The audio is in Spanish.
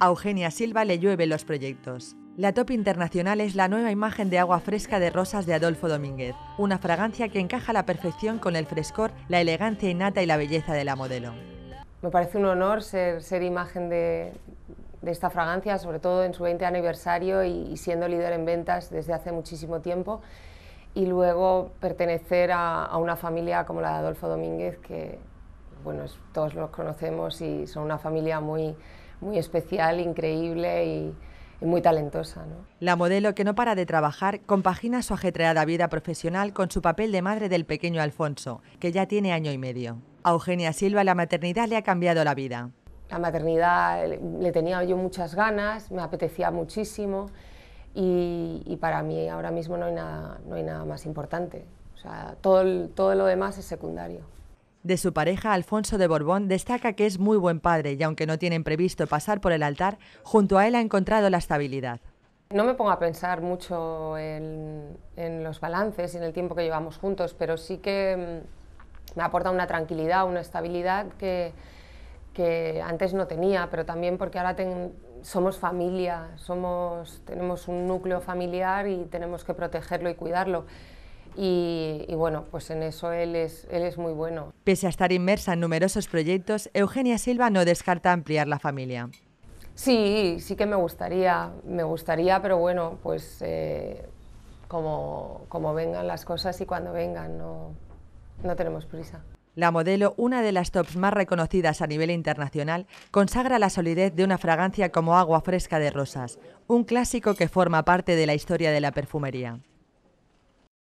A Eugenia Silva le llueven los proyectos. La Top Internacional es la nueva imagen de agua fresca de rosas de Adolfo Domínguez, una fragancia que encaja a la perfección con el frescor, la elegancia innata y la belleza de la modelo. Me parece un honor ser, imagen de, esta fragancia, sobre todo en su 20 aniversario y, siendo líder en ventas desde hace muchísimo tiempo y luego pertenecer a, una familia como la de Adolfo Domínguez que bueno, todos los conocemos y son una familia muy muy especial, increíble y, muy talentosa. La modelo que no para de trabajar compagina su ajetreada vida profesional con su papel de madre del pequeño Alfonso, que ya tiene año y medio. A Eugenia Silva la maternidad le ha cambiado la vida. La maternidad le tenía yo muchas ganas, me apetecía muchísimo y, para mí ahora mismo no hay nada, más importante. sea, todo lo demás es secundario de su pareja Alfonso de Borbón destaca que es muy buen padre y aunque no tienen previsto pasar por el altar, junto a él ha encontrado la estabilidad. No me pongo a pensar mucho en, los balances y en el tiempo que llevamos juntos, pero sí que mm, me aporta una tranquilidad, una estabilidad que, antes no tenía, pero también porque ahora somos familia, somos, tenemos un núcleo familiar y tenemos que protegerlo y cuidarlo. Y, bueno, pues en eso él es, él es muy bueno. Pese a estar inmersa en numerosos proyectos, Eugenia Silva no descarta ampliar la familia. Sí, sí que me gustaría, me gustaría, pero bueno, pues eh, como, como, vengan las cosas y cuando vengan, no, no tenemos prisa. La modelo, una de las tops más reconocidas a nivel internacional, consagra la solidez de una fragancia como agua fresca de rosas, un clásico que forma parte de la historia de la perfumería.